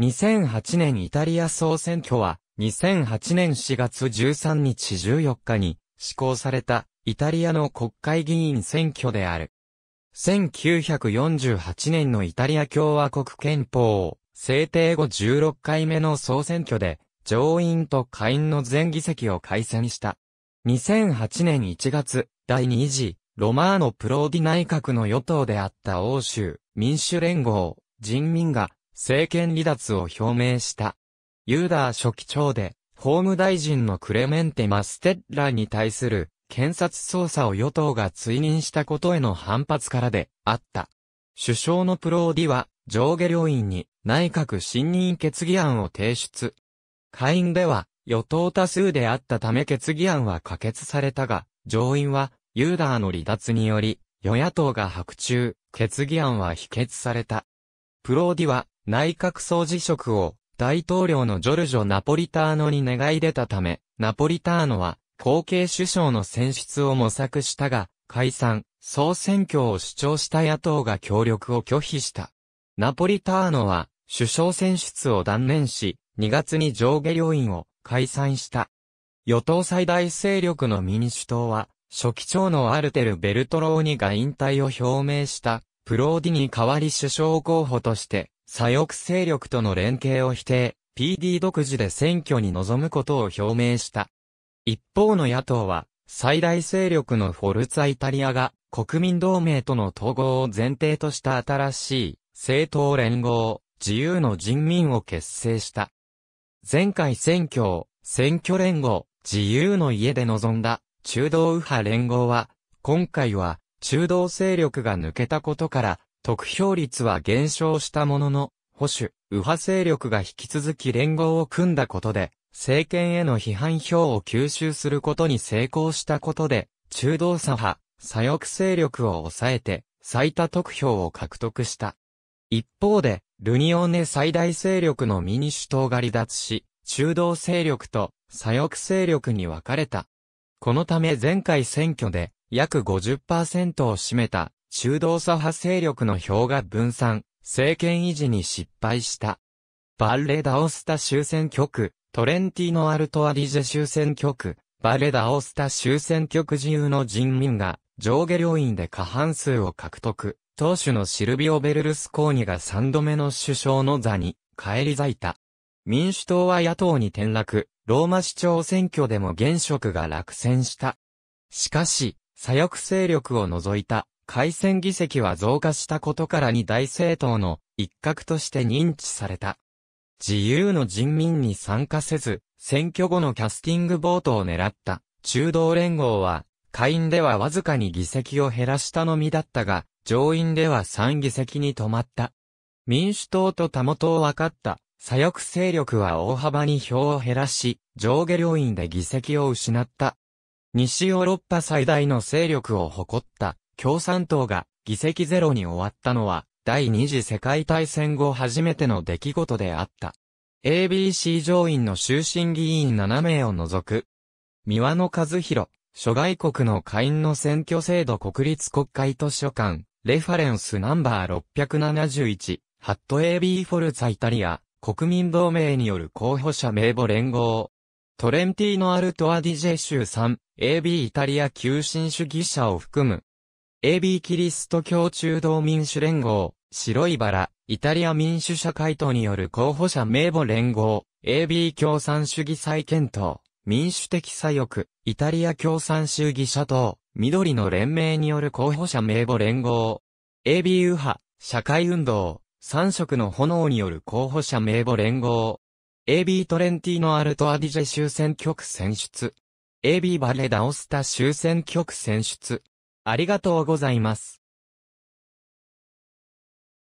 2008年イタリア総選挙は、2008年4月13日14日に施行されたイタリアの国会議員選挙である。1948年のイタリア共和国憲法を制定後16回目の総選挙で上院と下院の全議席を改選した。2008年1月、第2次ロマーノ・プローディ内閣の与党であった欧州民主連合人民が政権離脱を表明した。ユーダー書記長で、法務大臣のクレメンテ・マステッラに対する検察捜査を与党が追認したことへの反発からであった。首相のプローディは上下両院に内閣信任決議案を提出。下院では与党多数であったため決議案は可決されたが、上院はユーダーの離脱により与野党が白昼、決議案は否決された。プローディは内閣総辞職を大統領のジョルジョ・ナポリターノに願い出たため、ナポリターノは後継首相の選出を模索したが、解散、総選挙を主張した野党が協力を拒否した。ナポリターノは首相選出を断念し、2月に上下両院を解散した。与党最大勢力の民主党は、初期長のアルテル・ベルトローニが引退を表明した、プローディに代わり首相候補として、左翼勢力との連携を否定、PD 独自で選挙に臨むことを表明した。一方の野党は、最大勢力のフォルツァイタリアが、国民同盟との統合を前提とした新しい、政党連合、自由の人民を結成した。前回選挙を、選挙連合、自由の家で臨んだ、中道右派連合は、今回は、中道勢力が抜けたことから、得票率は減少したものの、保守、右派勢力が引き続き連合を組んだことで、政権への批判票を吸収することに成功したことで、中道左派、左翼勢力を抑えて、最多得票を獲得した。一方で、ルニオネ最大勢力の民主党が離脱し、中道勢力と左翼勢力に分かれた。このため前回選挙で約50%を占めた中道左派勢力の票が分散、政権維持に失敗した。バッレ・ダオスタ州選挙区、トレンティノ・アルト・アディジェ州選挙区、バレ・ダオスタ州選挙区自由の人民が上下両院で過半数を獲得。当主のシルビオ・ベルルスコーニが3度目の首相の座に返り咲いた。民主党は野党に転落、ローマ市長選挙でも現職が落選した。しかし、左翼勢力を除いた改選議席は増加したことからに大政党の一角として認知された。自由の人民に参加せず、選挙後のキャスティングボートを狙った中道連合は、下院ではわずかに議席を減らしたのみだったが、上院では3議席に止まった。民主党と多元を分かった左翼勢力は大幅に票を減らし、上下両院で議席を失った。西ヨーロッパ最大の勢力を誇った共産党が議席ゼロに終わったのは、第二次世界大戦後初めての出来事であった。ABC 上院の終身議員7名を除く、三輪の和弘、諸外国の会員の選挙制度国立国会図書館、レファレンスナンバー671、ハット AB フォルツァイタリア、国民同盟による候補者名簿連合。トレンティーノ・アルトア・ディジェ州3、AB イタリア急進主義者を含む AB キリスト教中道民主連合、白いバラ、イタリア民主社会党による候補者名簿連合、AB 共産主義再検討、民主的左翼、イタリア共産主義者党、緑の連盟による候補者名簿連合、AB 右派、社会運動、三色の炎による候補者名簿連合、AB トレンティーノ・アルト・アディジェ終選区選出、AB バレダ・オスタ終選区選出、ありがとうございます。